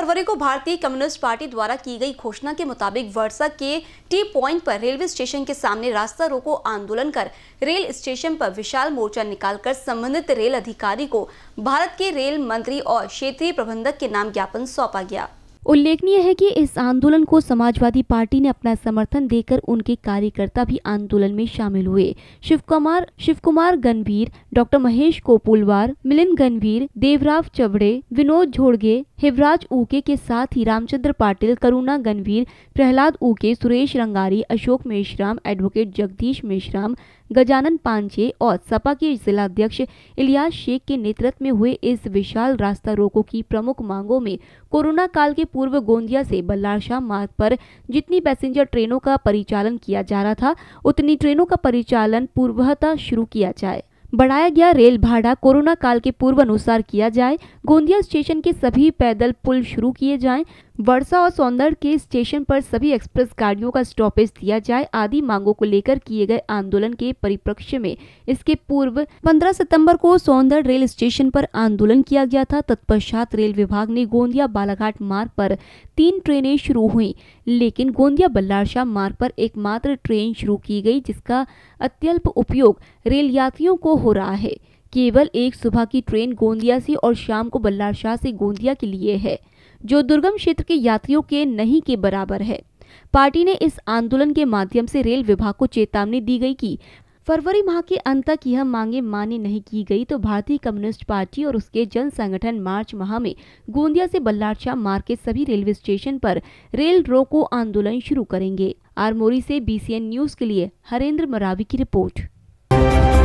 फरवरी को भारतीय communist party द्वारा की गई घोषणा के मुताबिक वर्षा के टी पॉइंट पर रेलवे स्टेशन के सामने रास्ता रोको आंदोलन कर रेल स्टेशन पर विशाल मोर्चा निकालकर संबंधित रेल अधिकारी को भारत के रेल मंत्री और क्षेत्रीय प्रबंधक के नाम ज्ञापन सौंपा गया उल्लेखनीय है कि इस आंदोलन को समाजवादी पार्टी ने अपना समर्थन देकर उनके कार्यकर्ता भी आंदोलन में शामिल हुए शिव कुमार शिव कुमार गणवीर डॉक्टर महेश कोपुलवार मिलिन गणवीर देवराव चवड़े विनोद झोड़गे हिवराज उके के साथ ही रामचंद्र पाटिल करुणा गणवीर प्रहलाद उके सुरेश रंगारी अशोक मेश्राम एडवोकेट जगदीश मेश्राम गजानन पांचे और सपा के जिलाध्यक्ष इलियास शेख के नेतृत्व में हुए इस विशाल रास्ता रोको की प्रमुख मांगों में कोरोना काल के पूर्व गोंदिया से बल्लारशाह मार्ग पर जितनी पैसेंजर ट्रेनों का परिचालन किया जा रहा था उतनी ट्रेनों का परिचालन पूर्वता शुरू किया जाए बढ़ाया गया रेल भाड़ा कोरोना काल के पूर्व अनुसार किया जाए गोंदिया स्टेशन के सभी पैदल पुल शुरू किए जाएं वर्षा और सौंदर्य के स्टेशन पर सभी एक्सप्रेस गाड़ियों का स्टॉपेज दिया जाए आदि मांगों को लेकर किए गए आंदोलन के परिप्रेक्ष्य में इसके पूर्व 15 सितंबर को सौंदर्य रेल स्टेशन पर आंदोलन किया गया था तत्पश्चात रेल विभाग ने गोंदिया बालाघाट मार्ग पर तीन ट्रेनें शुरू हुई लेकिन गोंदिया बल्लारशाह मार्ग पर एकमात्र ट्रेन शुरू की गई जिसका अत्यल्प उपयोग रेल यात्रियों को हो रहा है केवल एक सुबह की ट्रेन गोंदिया से और शाम को बल्लारशाह से गोंदिया के लिए है जो दुर्गम क्षेत्र के यात्रियों के नहीं के बराबर है पार्टी ने इस आंदोलन के माध्यम से रेल विभाग को चेतावनी दी गई कि फरवरी माह के अंत तक यह मांगे मान्य नहीं की गई तो भारतीय कम्युनिस्ट पार्टी और उसके जन संगठन मार्च माह में गोंदिया से बल्लारशाह मार्ग के सभी रेलवे स्टेशन पर रेल रोको आंदोलन शुरू करेंगे आरमोरी से बीसीएन न्यूज के लिए हरेंद्र मरावी की रिपोर्ट